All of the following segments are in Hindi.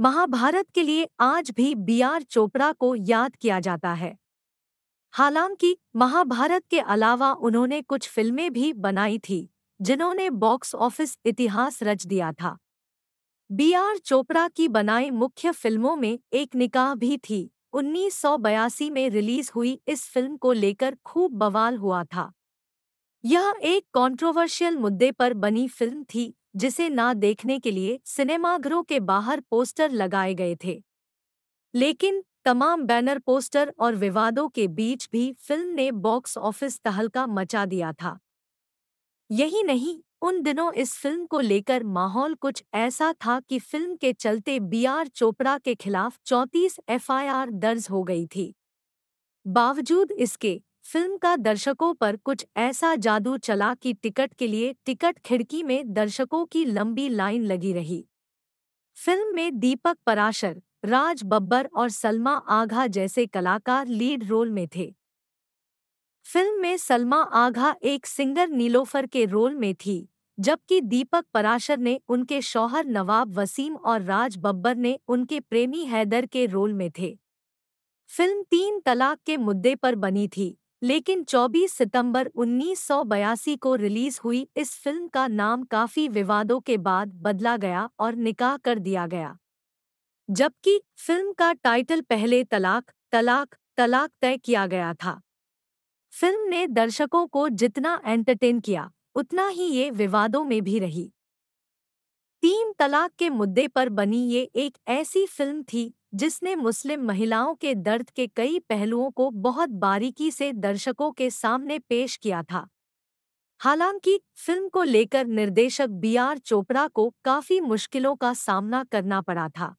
महाभारत के लिए आज भी बी आर चोपड़ा को याद किया जाता है हालांकि महाभारत के अलावा उन्होंने कुछ फिल्में भी बनाई थी जिन्होंने बॉक्स ऑफिस इतिहास रच दिया था बी आर चोपड़ा की बनाई मुख्य फिल्मों में एक निकाह भी थी उन्नीस में रिलीज हुई इस फिल्म को लेकर खूब बवाल हुआ था यह एक कंट्रोवर्शियल मुद्दे पर बनी फिल्म थी जिसे ना देखने के लिए सिनेमाघरों के बाहर पोस्टर लगाए गए थे लेकिन तमाम बैनर पोस्टर और विवादों के बीच भी फिल्म ने बॉक्स ऑफिस तहलका मचा दिया था यही नहीं उन दिनों इस फिल्म को लेकर माहौल कुछ ऐसा था कि फिल्म के चलते बी आर चोपड़ा के खिलाफ 34 एफआईआर दर्ज हो गई थी बावजूद इसके फिल्म का दर्शकों पर कुछ ऐसा जादू चला कि टिकट के लिए टिकट खिड़की में दर्शकों की लंबी लाइन लगी रही फिल्म में दीपक पराशर राज बब्बर और सलमा आघा जैसे कलाकार लीड रोल में थे फिल्म में सलमा आघा एक सिंगर नीलोफर के रोल में थी जबकि दीपक पराशर ने उनके शौहर नवाब वसीम और राज बब्बर ने उनके प्रेमी हैदर के रोल में थे फिल्म तीन तलाक के मुद्दे पर बनी थी लेकिन 24 सितंबर उन्नीस को रिलीज हुई इस फिल्म का नाम काफी विवादों के बाद बदला गया और निकाह कर दिया गया जबकि फिल्म का टाइटल पहले तलाक तलाक तलाक तय किया गया था फिल्म ने दर्शकों को जितना एंटरटेन किया उतना ही ये विवादों में भी रही तीन तलाक के मुद्दे पर बनी ये एक ऐसी फिल्म थी जिसने मुस्लिम महिलाओं के दर्द के कई पहलुओं को बहुत बारीकी से दर्शकों के सामने पेश किया था हालांकि फिल्म को लेकर निर्देशक बी आर चोपड़ा को काफी मुश्किलों का सामना करना पड़ा था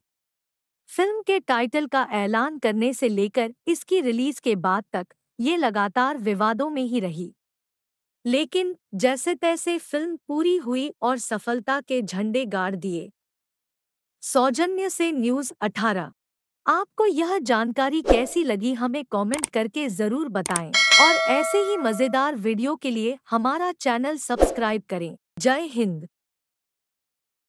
फिल्म के टाइटल का ऐलान करने से लेकर इसकी रिलीज के बाद तक ये लगातार विवादों में ही रही लेकिन जैसे तैसे फिल्म पूरी हुई और सफलता के झंडे गाड़ दिए सौजन्य से न्यूज 18 आपको यह जानकारी कैसी लगी हमें कमेंट करके जरूर बताएं और ऐसे ही मजेदार वीडियो के लिए हमारा चैनल सब्सक्राइब करें जय हिंद